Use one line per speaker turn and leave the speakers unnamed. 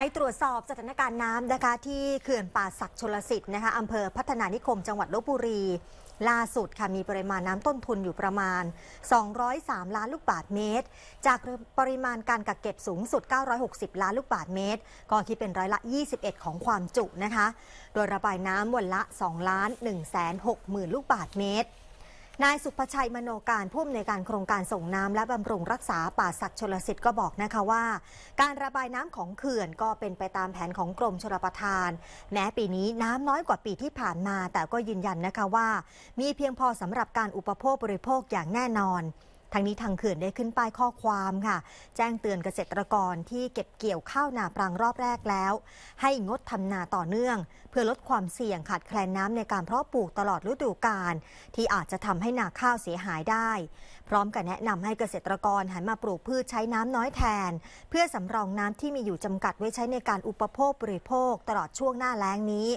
ไปตรวจสอบสถานการณ์น้ำนะคะที่เขื่อนป่าศักชลสิทธิ์นะคะอำเภอพัฒนานิคมจังหวัดลบบุรี ล่าสุดค่ะมีปริมาณน้ำต้นทุนอยู่ประมาณ 203 ล้านลูกบาทเมตร จากปริมาณการกักเก็บสูงสุด 960 ล้านลูกบาทเมตร ก็คิดเป็นร้อยละ 21 ของความจุนะคะ โดยระบายน้ำวันละ2ล้าน1 6 0 0 0 0 ลูกบาทเมตรนายสุภชัยมโนการผู้อำนวยการโครงการส่งน้ำและบำรุงรักษาป่าสักชลสิทธิ์ก็บอกนะคะว่า การระบายน้ำของเขื่อนก็เป็นไปตามแผนของกรมชลประทาน แม้ปีนี้น้ำน้อยกว่าปีที่ผ่านมา แต่ก็ยืนยันนะคะว่ามีเพียงพอสำหรับการอุปโภคบริโภคอย่างแน่นอนทางนี้ทางเขื่อนได้ขึ้นป้ายข้อความค่ะ แจ้งเตือนเกษตรกรที่เก็บเกี่ยวข้าวนาปรังรอบแรกแล้ว ให้งดทำนาต่อเนื่อง เพื่อลดความเสี่ยงขาดแคลนน้ำในการเพาะปลูกตลอดฤดูกาลที่อาจจะทำให้นาข้าวเสียหายได้ พร้อมกับแนะนำให้เกษตรกรหันมาปลูกพืชใช้น้ำน้อยแทน เพื่อสำรองน้ำที่มีอยู่จำกัดไว้ใช้ในการอุปโภคบริโภค ตลอดช่วงหน้าแล้งนี้